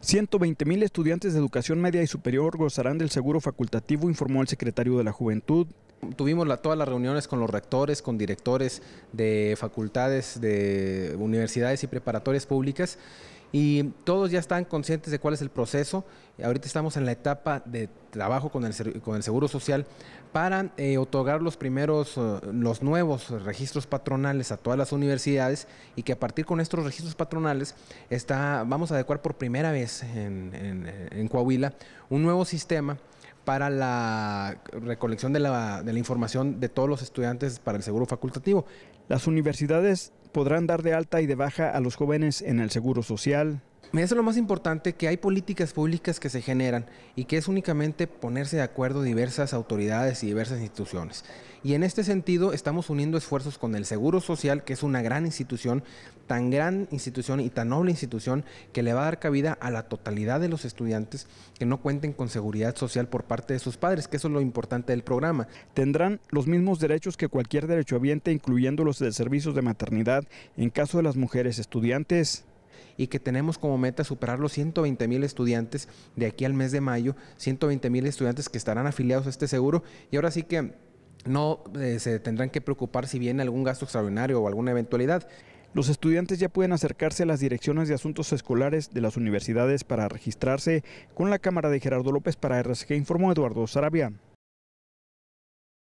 120 mil estudiantes de educación media y superior gozarán del seguro facultativo, informó el secretario de la Juventud. Tuvimos todas las reuniones con los rectores, con directores de facultades, de universidades y preparatorias públicas y todos ya están conscientes de cuál es el proceso. Ahorita estamos en la etapa de trabajo con el, con el Seguro Social para eh, otorgar los primeros, eh, los nuevos registros patronales a todas las universidades y que a partir con estos registros patronales está, vamos a adecuar por primera vez en Coahuila un nuevo sistema para la recolección de la, de la información de todos los estudiantes para el seguro facultativo. Las universidades podrán dar de alta y de baja a los jóvenes en el seguro social, me es lo más importante, que hay políticas públicas que se generan y que es únicamente ponerse de acuerdo diversas autoridades y diversas instituciones. Y en este sentido estamos uniendo esfuerzos con el Seguro Social, que es una gran institución, tan gran institución y tan noble institución que le va a dar cabida a la totalidad de los estudiantes que no cuenten con seguridad social por parte de sus padres, que eso es lo importante del programa. Tendrán los mismos derechos que cualquier derechohabiente, incluyendo los de servicios de maternidad, en caso de las mujeres estudiantes y que tenemos como meta superar los 120 mil estudiantes de aquí al mes de mayo, 120 mil estudiantes que estarán afiliados a este seguro y ahora sí que no eh, se tendrán que preocupar si viene algún gasto extraordinario o alguna eventualidad. Los estudiantes ya pueden acercarse a las direcciones de asuntos escolares de las universidades para registrarse con la Cámara de Gerardo López para RSG, informó Eduardo Sarabia.